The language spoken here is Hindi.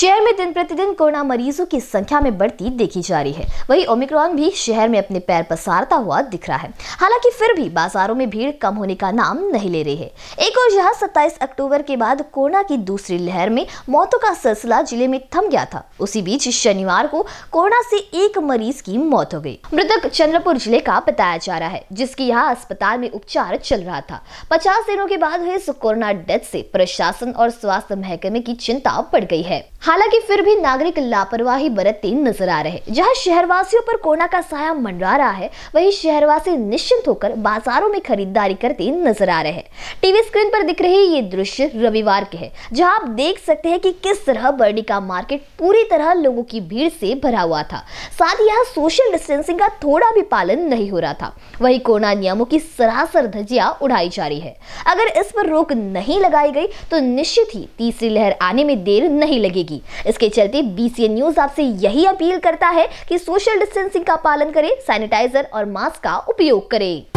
शहर में दिन प्रतिदिन कोरोना मरीजों की संख्या में बढ़ती देखी जा रही है वही ओमिक्रॉन भी शहर में अपने पैर पसारता हुआ दिख रहा है हालांकि फिर भी बाजारों में भीड़ कम होने का नाम नहीं ले रही है एक और यहाँ सत्ताईस अक्टूबर के बाद कोरोना की दूसरी लहर में मौतों का सिलसिला जिले में थम गया था उसी बीच शनिवार को कोरोना से एक मरीज की मौत हो गई मृतक चंद्रपुर जिले का बताया जा रहा है जिसकी यहाँ अस्पताल में उपचार चल रहा था पचास दिनों के बाद हुए इस कोरोना डेथ से प्रशासन और स्वास्थ्य महकमे की चिंता बढ़ गई है हालांकि फिर भी नागरिक लापरवाही बरतते नजर आ रहे जहां शहरवासियों पर कोरोना का साया मंडरा रहा है वहीं शहरवासी निश्चिंत होकर बाजारों में खरीदारी करते नजर आ रहे हैं टीवी स्क्रीन पर दिख रही ये दृश्य रविवार के है जहां आप देख सकते हैं कि किस तरह बर्डिका मार्केट पूरी तरह लोगों की भीड़ से भरा हुआ था साथ ही यहाँ सोशल डिस्टेंसिंग का थोड़ा भी पालन नहीं हो रहा था वही कोरोना नियमों की सरासर धजिया उड़ाई जा रही है अगर इस पर रोक नहीं लगाई गई तो निश्चित ही तीसरी लहर आने में देर नहीं लगेगी होगी इसके चलते बीसीए न्यूज आपसे यही अपील करता है कि सोशल डिस्टेंसिंग का पालन करें सैनिटाइजर और मास्क का उपयोग करें